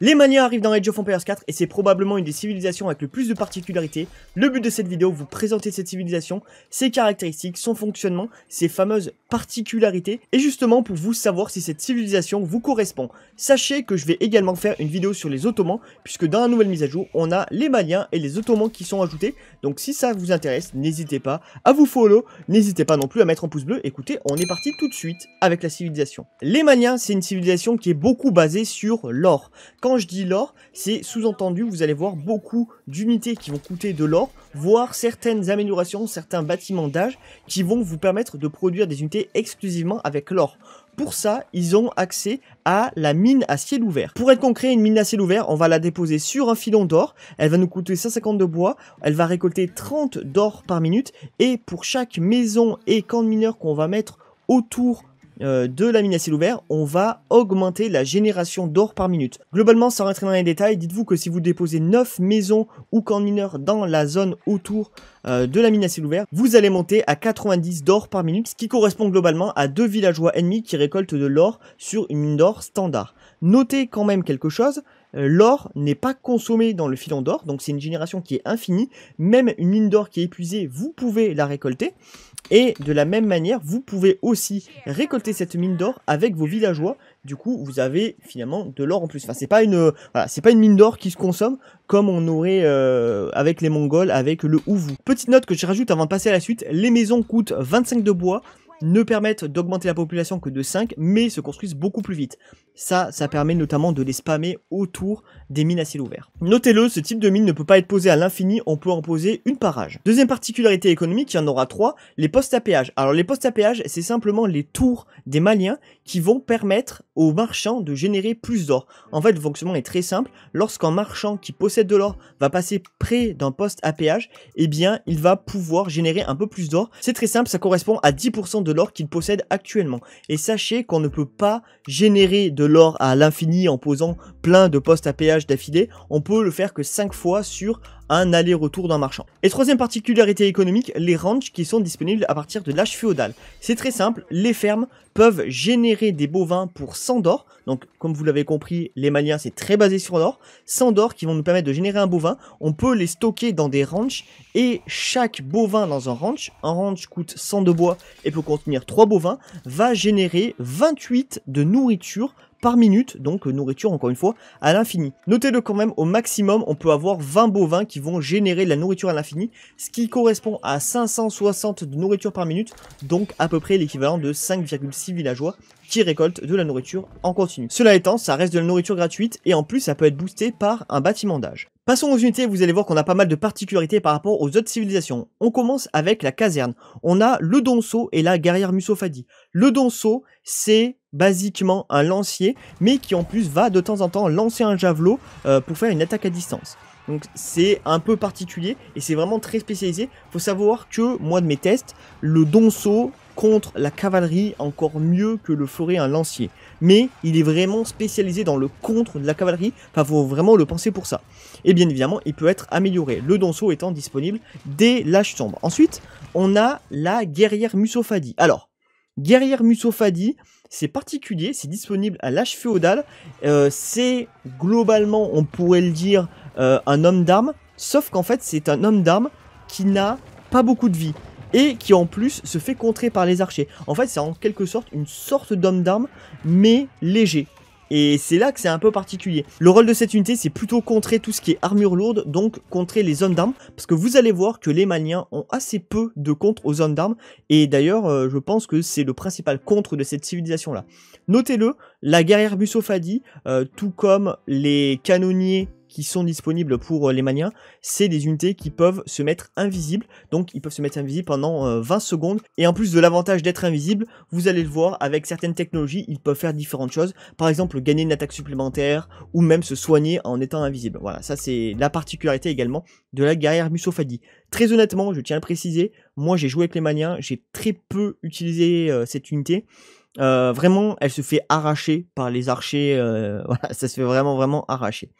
Les Maliens arrivent dans Age of Empires 4 et c'est probablement une des civilisations avec le plus de particularités. Le but de cette vidéo, vous présenter cette civilisation, ses caractéristiques, son fonctionnement, ses fameuses particularités et justement pour vous savoir si cette civilisation vous correspond. Sachez que je vais également faire une vidéo sur les Ottomans puisque dans la nouvelle mise à jour, on a les Maliens et les Ottomans qui sont ajoutés. Donc si ça vous intéresse, n'hésitez pas à vous follow, n'hésitez pas non plus à mettre un pouce bleu. Écoutez, on est parti tout de suite avec la civilisation. Les Maliens, c'est une civilisation qui est beaucoup basée sur l'or. Quand je dis l'or, c'est sous-entendu, vous allez voir beaucoup d'unités qui vont coûter de l'or, voire certaines améliorations, certains bâtiments d'âge qui vont vous permettre de produire des unités exclusivement avec l'or. Pour ça, ils ont accès à la mine à ciel ouvert. Pour être concret, une mine à ciel ouvert, on va la déposer sur un filon d'or. Elle va nous coûter 150 de bois. Elle va récolter 30 d'or par minute. Et pour chaque maison et camp de mineurs qu'on va mettre autour euh, mine de ciel ouvert, on va augmenter la génération d'or par minute. Globalement, sans rentrer dans les détails, dites-vous que si vous déposez 9 maisons ou camps mineurs dans la zone autour euh, de mine à ciel ouvert, vous allez monter à 90 d'or par minute, ce qui correspond globalement à deux villageois ennemis qui récoltent de l'or sur une mine d'or standard. Notez quand même quelque chose, euh, l'or n'est pas consommé dans le filon d'or, donc c'est une génération qui est infinie. Même une mine d'or qui est épuisée, vous pouvez la récolter. Et de la même manière, vous pouvez aussi récolter cette mine d'or avec vos villageois. Du coup, vous avez finalement de l'or en plus. Enfin, c'est pas une, euh, c'est pas une mine d'or qui se consomme comme on aurait euh, avec les Mongols, avec le ouvou Petite note que je rajoute avant de passer à la suite les maisons coûtent 25 de bois, ne permettent d'augmenter la population que de 5, mais se construisent beaucoup plus vite. Ça, ça permet notamment de les spammer autour des mines à ciel ouvert. Notez-le, ce type de mine ne peut pas être posé à l'infini, on peut en poser une parage. Deuxième particularité économique, il y en aura trois, les postes à péage. Alors les postes à péage, c'est simplement les tours des Maliens qui vont permettre aux marchands de générer plus d'or. En fait, le fonctionnement est très simple. Lorsqu'un marchand qui possède de l'or va passer près d'un poste à péage, eh bien, il va pouvoir générer un peu plus d'or. C'est très simple, ça correspond à 10% de l'or qu'il possède actuellement. Et sachez qu'on ne peut pas générer de l'or à l'infini en posant plein de postes à péage d'affilée, on peut le faire que cinq fois sur un aller-retour d'un marchand. Et troisième particularité économique, les ranchs qui sont disponibles à partir de l'âge féodal. C'est très simple, les fermes peuvent générer des bovins pour 100 d'or. Donc comme vous l'avez compris, les Maliens c'est très basé sur l'or. 100 d'or qui vont nous permettre de générer un bovin. On peut les stocker dans des ranchs et chaque bovin dans un ranch, un ranch coûte 100 de bois et peut contenir 3 bovins, va générer 28 de nourriture par minute, donc nourriture encore une fois à l'infini. Notez-le quand même, au maximum on peut avoir 20 bovins qui qui vont générer de la nourriture à l'infini, ce qui correspond à 560 de nourriture par minute, donc à peu près l'équivalent de 5,6 villageois qui récoltent de la nourriture en continu. Cela étant, ça reste de la nourriture gratuite et en plus ça peut être boosté par un bâtiment d'âge. Passons aux unités, vous allez voir qu'on a pas mal de particularités par rapport aux autres civilisations. On commence avec la caserne. On a le donceau et la guerrière Musofadi. Le donceau, c'est basiquement un lancier, mais qui en plus va de temps en temps lancer un javelot euh, pour faire une attaque à distance. Donc c'est un peu particulier et c'est vraiment très spécialisé. Faut savoir que moi de mes tests, le donceau contre la cavalerie encore mieux que le ferait un lancier. Mais il est vraiment spécialisé dans le contre de la cavalerie, enfin faut vraiment le penser pour ça. Et bien évidemment, il peut être amélioré, le donceau étant disponible dès l'âge sombre. Ensuite, on a la guerrière Musofadi. Alors, guerrière Musofadi, c'est particulier, c'est disponible à l'âge féodal. Euh, c'est globalement, on pourrait le dire, euh, un homme d'armes, sauf qu'en fait c'est un homme d'armes qui n'a pas beaucoup de vie et qui en plus se fait contrer par les archers. En fait c'est en quelque sorte une sorte d'homme d'armes mais léger. Et c'est là que c'est un peu particulier. Le rôle de cette unité, c'est plutôt contrer tout ce qui est armure lourde, donc contrer les zones d'armes, parce que vous allez voir que les Maliens ont assez peu de contre aux zones d'armes, et d'ailleurs, euh, je pense que c'est le principal contre de cette civilisation-là. Notez-le, la guerrière Bussofadi, euh, tout comme les canonniers qui sont disponibles pour euh, les maniens, c'est des unités qui peuvent se mettre invisibles. Donc ils peuvent se mettre invisibles pendant 20 euh, secondes. Et en plus de l'avantage d'être invisible, vous allez le voir, avec certaines technologies, ils peuvent faire différentes choses. Par exemple, gagner une attaque supplémentaire ou même se soigner en étant invisible. Voilà, ça c'est la particularité également de la guerrière Musofadi. Très honnêtement, je tiens à préciser, moi j'ai joué avec les maniens, j'ai très peu utilisé euh, cette unité. Euh, vraiment, elle se fait arracher par les archers. Euh, voilà, ça se fait vraiment, vraiment arracher.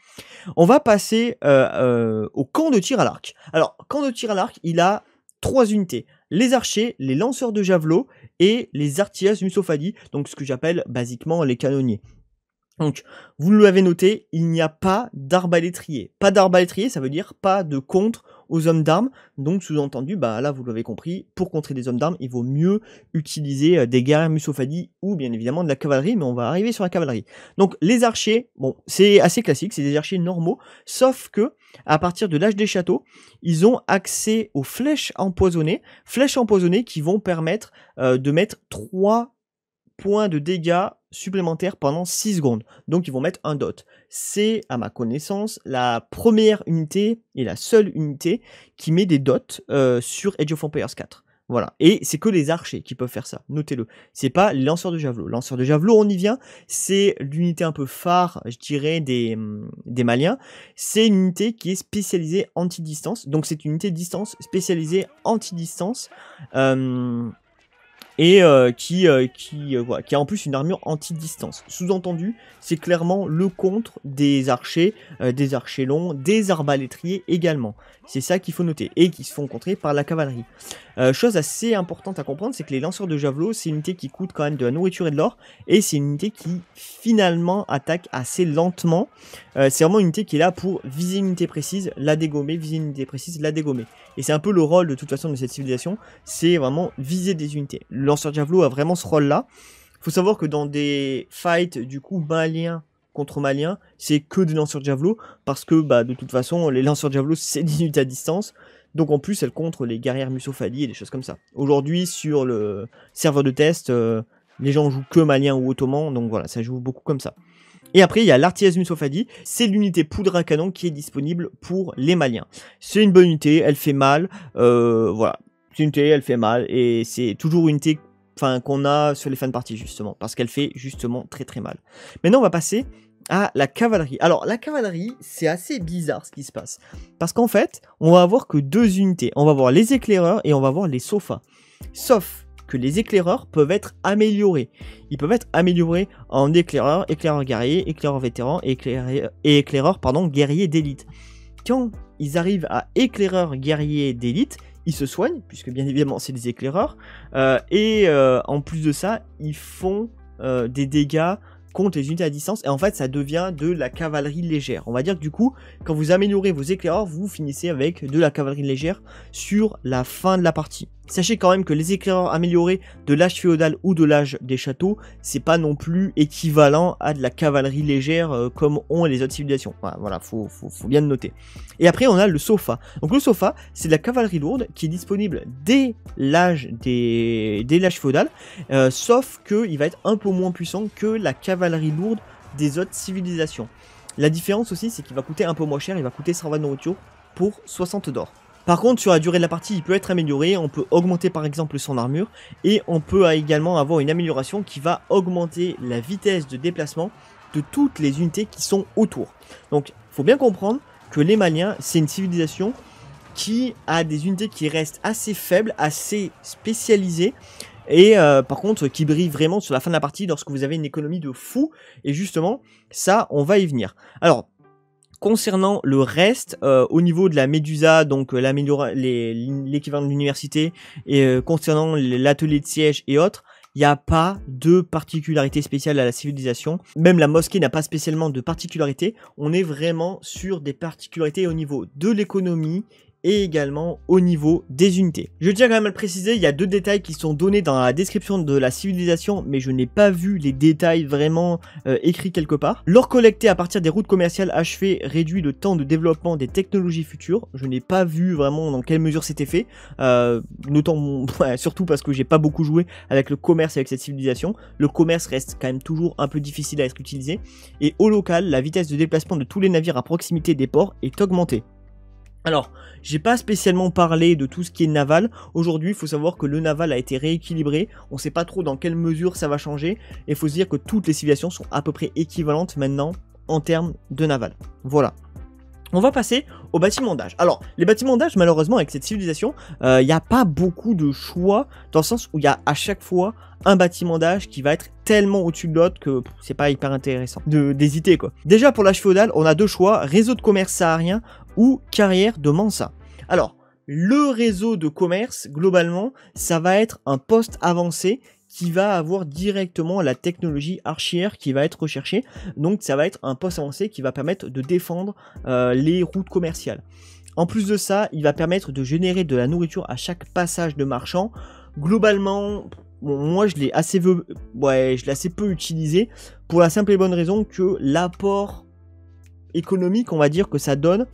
On va passer euh, au camp de tir à l'arc. Alors, camp de tir à l'arc, il a trois unités. Les archers, les lanceurs de javelots et les artilleurs musophali, donc ce que j'appelle basiquement les canonniers. Donc, vous l'avez noté, il n'y a pas d'arbalétrier. Pas d'arbalétrier, ça veut dire pas de contre aux hommes d'armes. Donc sous-entendu, bah là vous l'avez compris, pour contrer des hommes d'armes, il vaut mieux utiliser euh, des guerriers Mussofadi ou bien évidemment de la cavalerie, mais on va arriver sur la cavalerie. Donc les archers, bon, c'est assez classique, c'est des archers normaux, sauf que à partir de l'âge des châteaux, ils ont accès aux flèches empoisonnées, flèches empoisonnées qui vont permettre euh, de mettre trois point de dégâts supplémentaires pendant 6 secondes. Donc ils vont mettre un dot. C'est, à ma connaissance, la première unité et la seule unité qui met des dots euh, sur edge of Empires 4. Voilà. Et c'est que les archers qui peuvent faire ça. Notez-le. C'est pas les lanceurs de javelot. Lanceurs de javelot, on y vient. C'est l'unité un peu phare, je dirais, des, hum, des Maliens. C'est une unité qui est spécialisée anti-distance. Donc c'est une unité distance spécialisée anti-distance. Euh, et euh, qui, euh, qui, euh, qui a en plus une armure anti-distance. Sous-entendu, c'est clairement le contre des archers, des archers longs, des arbalétriers également. C'est ça qu'il faut noter, et qui se font contrer par la cavalerie. chose assez importante à comprendre, c'est que les lanceurs de javelot, c'est une unité qui coûte quand même de la nourriture et de l'or, et c'est une unité qui finalement attaque assez lentement. c'est vraiment une unité qui est là pour viser une unité précise, la dégommer, viser une unité précise, la dégommer. Et c'est un peu le rôle de toute façon de cette civilisation, c'est vraiment viser des unités le lanceur javelot a vraiment ce rôle-là. Faut savoir que dans des fights du coup maliens contre maliens, c'est que des lanceurs de parce que bah, de toute façon les lanceurs Diablo, c'est c'est unités à distance. Donc en plus, elle contre les guerrières musophali et des choses comme ça. Aujourd'hui, sur le serveur de test, euh, les gens jouent que malien ou ottoman, donc voilà, ça joue beaucoup comme ça. Et après, il y a l'artillerie musophali. c'est l'unité poudre à canon qui est disponible pour les maliens. C'est une bonne unité, elle fait mal, euh, voilà une elle fait mal, et c'est toujours une enfin, qu'on a sur les de partie justement, parce qu'elle fait justement très très mal. Maintenant, on va passer à la cavalerie. Alors, la cavalerie, c'est assez bizarre ce qui se passe, parce qu'en fait, on va avoir que deux unités. On va avoir les éclaireurs et on va avoir les sofas. Sauf que les éclaireurs peuvent être améliorés. Ils peuvent être améliorés en éclaireur, éclaireur guerrier, éclaireur vétéran et éclaireur, et pardon, guerrier d'élite. Quand ils arrivent à éclaireur guerrier d'élite, ils se soignent, puisque bien évidemment c'est des éclaireurs, euh, et euh, en plus de ça, ils font euh, des dégâts contre les unités à distance, et en fait ça devient de la cavalerie légère. On va dire que du coup, quand vous améliorez vos éclaireurs, vous finissez avec de la cavalerie légère sur la fin de la partie. Sachez quand même que les éclaireurs améliorés de l'âge féodal ou de l'âge des châteaux, c'est pas non plus équivalent à de la cavalerie légère euh, comme ont les autres civilisations. Voilà, il faut, bien le noter. Et après, on a le sofa. Donc le sofa, c'est de la cavalerie lourde qui est disponible dès l'âge des, féodal, euh, sauf qu'il va être un peu moins puissant que la cavalerie lourde des autres civilisations. La différence aussi, c'est qu'il va coûter un peu moins cher, il va coûter 120 nourriture pour 60 d'or. Par contre, sur la durée de la partie, il peut être amélioré. On peut augmenter par exemple son armure et on peut également avoir une amélioration qui va augmenter la vitesse de déplacement de toutes les unités qui sont autour. Donc, il faut bien comprendre que les Maliens, c'est une civilisation qui a des unités qui restent assez faibles, assez spécialisées. Et euh, par contre, qui brille vraiment sur la fin de la partie lorsque vous avez une économie de fou. Et justement, ça, on va y venir. Alors, Concernant le reste, euh, au niveau de la Médusa, donc euh, l'équivalent de l'université, et euh, concernant l'atelier de siège et autres, il n'y a pas de particularité spéciale à la civilisation. Même la mosquée n'a pas spécialement de particularité. On est vraiment sur des particularités au niveau de l'économie, et également au niveau des unités. Je tiens quand même à le préciser, il y a deux détails qui sont donnés dans la description de la civilisation, mais je n'ai pas vu les détails vraiment euh, écrits quelque part. L'or collecté à partir des routes commerciales achevées réduit le temps de développement des technologies futures. Je n'ai pas vu vraiment dans quelle mesure c'était fait, euh, notamment, surtout parce que j'ai pas beaucoup joué avec le commerce et avec cette civilisation. Le commerce reste quand même toujours un peu difficile à être utilisé, et au local, la vitesse de déplacement de tous les navires à proximité des ports est augmentée. Alors, j'ai pas spécialement parlé de tout ce qui est naval. Aujourd'hui, il faut savoir que le naval a été rééquilibré. On sait pas trop dans quelle mesure ça va changer. Et il faut se dire que toutes les civilisations sont à peu près équivalentes maintenant en termes de naval. Voilà. On va passer au bâtiment d'âge. Alors, les bâtiments d'âge, malheureusement, avec cette civilisation, euh, il n'y a pas beaucoup de choix, dans le sens où il y a à chaque fois un bâtiment d'âge qui va être tellement au-dessus de l'autre que c'est pas hyper intéressant d'hésiter, quoi. Déjà, pour l'âge féodal, on a deux choix, réseau de commerce saharien ou carrière de Mansa. Alors, le réseau de commerce, globalement, ça va être un poste avancé qui va avoir directement la technologie archière qui va être recherchée. Donc ça va être un poste avancé qui va permettre de défendre euh, les routes commerciales. En plus de ça, il va permettre de générer de la nourriture à chaque passage de marchand. Globalement, moi je l'ai assez, ouais, je assez peu utilisé pour la simple et bonne raison que l'apport économique, on va dire que ça donne,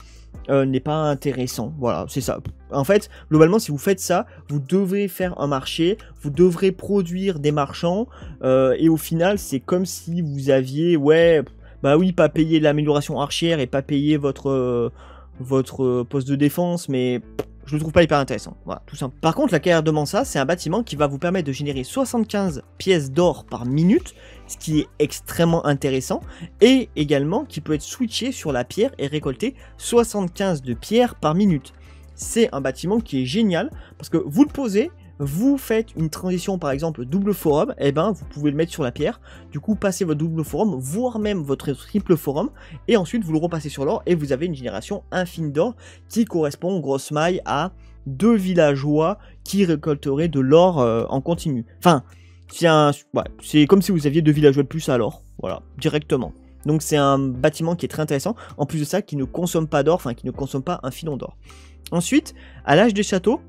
euh, n'est pas intéressant. Voilà, c'est ça. En fait, globalement, si vous faites ça, vous devrez faire un marché, vous devrez produire des marchands, euh, et au final, c'est comme si vous aviez, ouais, bah oui, pas payer l'amélioration archère et pas payer votre, euh, votre poste de défense, mais je le trouve pas hyper intéressant. Voilà, tout simple. Par contre, la carrière de Mansa, c'est un bâtiment qui va vous permettre de générer 75 pièces d'or par minute, ce qui est extrêmement intéressant, et également qui peut être switché sur la pierre et récolter 75 de pierre par minute. C'est un bâtiment qui est génial parce que vous le posez vous faites une transition par exemple double forum, et eh ben vous pouvez le mettre sur la pierre, du coup passez votre double forum, voire même votre triple forum, et ensuite vous le repassez sur l'or et vous avez une génération infinie d'or qui correspond grosse maille à deux villageois qui récolteraient de l'or euh, en continu. Enfin, c'est comme si vous aviez deux villageois de plus à l'or, voilà, directement. Donc c'est un bâtiment qui est très intéressant, en plus de ça qui ne consomme pas d'or, enfin qui ne consomme pas un filon d'or. Ensuite, à l'âge des châteaux,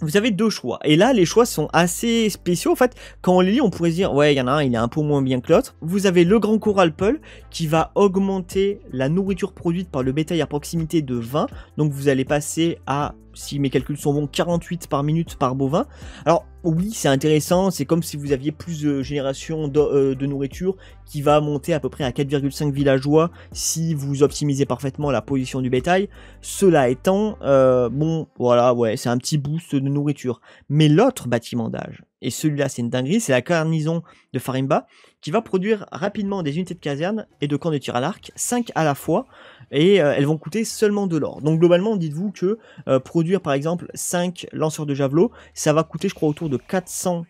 vous avez deux choix. Et là, les choix sont assez spéciaux. En fait, quand on les lit, on pourrait se dire, ouais, il y en a un, il est un peu moins bien que l'autre. Vous avez le grand coral peul qui va augmenter la nourriture produite par le bétail à proximité de 20. Donc, vous allez passer à si mes calculs sont bons, 48 par minute par bovin. Alors oui, c'est intéressant, c'est comme si vous aviez plus de génération de, euh, nourriture qui va monter à peu près à 4,5 villageois si vous optimisez parfaitement la position du bétail. Cela étant, euh, bon, voilà, ouais, c'est un petit boost de nourriture. Mais l'autre bâtiment d'âge, et celui-là c'est une dinguerie, c'est la Carnison de Farimba qui va produire rapidement des unités de caserne et de camps de tir à l'arc, 5 à la fois, et euh, elles vont coûter seulement de l'or. Donc globalement, dites-vous que euh, produire par exemple 5 lanceurs de javelot, ça va coûter je crois autour de 450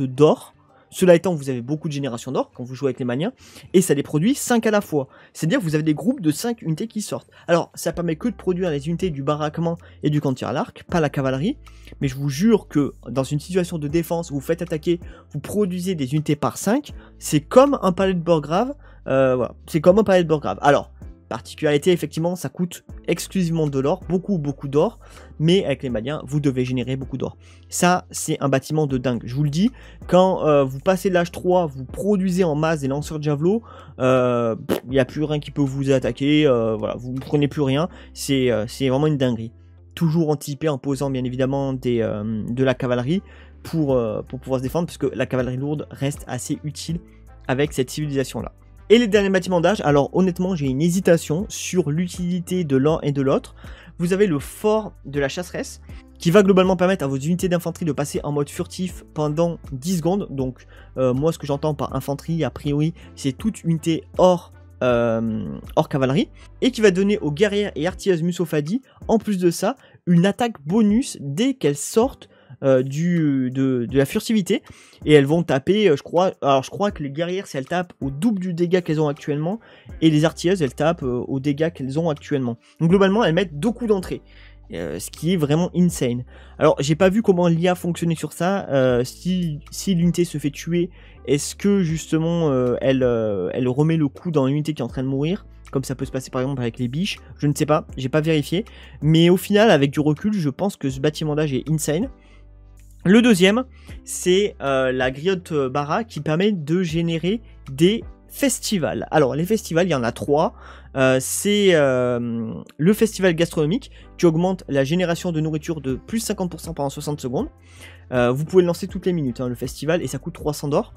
euh, d'or, cela étant, vous avez beaucoup de générations d'or quand vous jouez avec les maniens, et ça les produit 5 à la fois. C'est-à-dire que vous avez des groupes de 5 unités qui sortent. Alors, ça permet que de produire les unités du baraquement et du cantier à l'arc, pas la cavalerie, mais je vous jure que dans une situation de défense où vous faites attaquer, vous produisez des unités par 5, c'est comme un palais de bord grave, euh, voilà, c'est comme un palais de bord grave. Alors, Particularité, effectivement, ça coûte exclusivement de l'or, beaucoup, beaucoup d'or, mais avec les Maliens, vous devez générer beaucoup d'or. Ça, c'est un bâtiment de dingue, je vous le dis. Quand euh, vous passez de l'âge 3, vous produisez en masse des lanceurs de javelot, euh, il n'y a plus rien qui peut vous attaquer, euh, voilà, vous ne prenez plus rien, c'est vraiment une dinguerie. Toujours anticipé en posant bien évidemment de la cavalerie pour, pour pouvoir se défendre, parce que la cavalerie lourde reste assez utile avec cette civilisation-là. Et les derniers bâtiments d'âge, alors honnêtement j'ai une hésitation sur l'utilité de l'un et de l'autre. Vous avez le fort de la chasseresse qui va globalement permettre à vos unités d'infanterie de passer en mode furtif pendant 10 secondes. Donc euh, moi ce que j'entends par infanterie a priori c'est toute unité hors euh, hors cavalerie, et qui va donner aux guerrières et artilleuses Musofadi, en plus de ça, une attaque bonus dès qu'elles sortent euh, du, de, la furtivité. Et elles vont taper, euh, je crois. Alors je crois que les guerrières, elles tapent au double du dégât qu'elles ont actuellement. Et les artilleuses, elles tapent euh, au dégât qu'elles ont actuellement. Donc globalement, elles mettent deux coups d'entrée. ce qui est vraiment insane. Alors, j'ai pas vu comment l'IA fonctionnait sur ça. si, si l'unité se fait tuer, est-ce que justement elle, elle remet le coup dans l'unité qui est en train de mourir comme ça peut se passer par exemple avec les biches, je ne sais pas, j'ai pas vérifié, mais au final avec du recul je pense que ce bâtiment d'âge est insane, le deuxième, c'est euh, la griotte euh, Bara qui permet de générer des festivals. Alors les festivals, il y en a trois. Euh, c'est le festival gastronomique qui augmente la génération de nourriture de plus 50% pendant 60 secondes. vous pouvez le lancer toutes les minutes, hein, le festival, et ça coûte 300 d'or.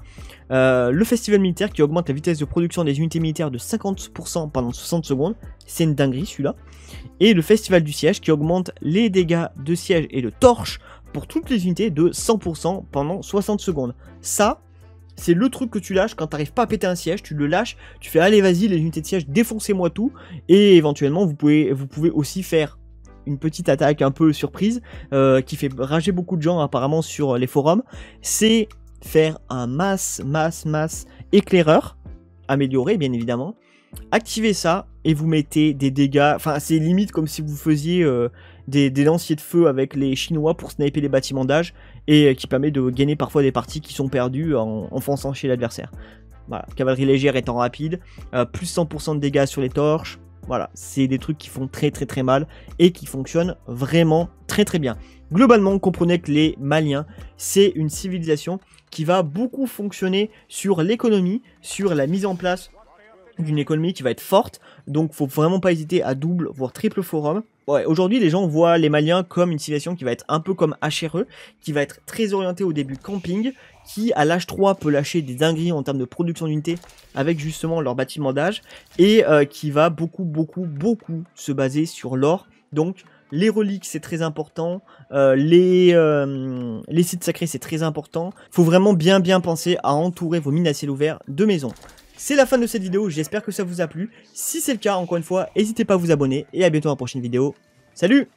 le festival militaire qui augmente la vitesse de production des unités militaires de 50% pendant 60 secondes. C'est une dinguerie celui-là. Et le festival du siège qui augmente les dégâts de siège et de torche pour toutes les unités de 100% pendant 60 secondes. Ça, c'est le truc que tu lâches quand t'arrives pas à péter un siège, tu le lâches, tu fais allez vas-y les unités de siège, défoncez-moi tout, et éventuellement vous pouvez, vous pouvez aussi faire une petite attaque un peu surprise euh, qui fait rager beaucoup de gens apparemment sur les forums, c'est faire un masse, masse, masse éclaireur, amélioré bien évidemment, activez ça et vous mettez des dégâts, enfin c'est limite comme si vous faisiez... Euh, des, lanciers de feu avec les Chinois pour sniper les bâtiments d'âge et euh, qui permet de gagner parfois des parties qui sont perdues en, fonçant chez l'adversaire. Voilà, cavalerie légère étant rapide, euh, plus 100% de dégâts sur les torches. Voilà, c'est des trucs qui font très très très mal et qui fonctionnent vraiment très très bien. Globalement, comprenez que les Maliens, c'est une civilisation qui va beaucoup fonctionner sur l'économie, sur la mise en place d'une économie qui va être forte. Donc, faut vraiment pas hésiter à double voire triple forum ouais, aujourd'hui les gens voient les Maliens comme une situation qui va être un peu comme HRE, qui va être très orientée au début camping, qui à l'âge 3 peut lâcher des dingueries en termes de production d'unités avec justement leur bâtiment d'âge, et euh, qui va beaucoup beaucoup beaucoup se baser sur l'or, donc les reliques c'est très important, euh, les, euh, les sites sacrés c'est très important. Faut vraiment bien bien penser à entourer vos mines à ciel ouvert de maisons. C'est la fin de cette vidéo, j'espère que ça vous a plu. Si c'est le cas, encore une fois, n'hésitez pas à vous abonner et à bientôt dans la prochaine vidéo. Salut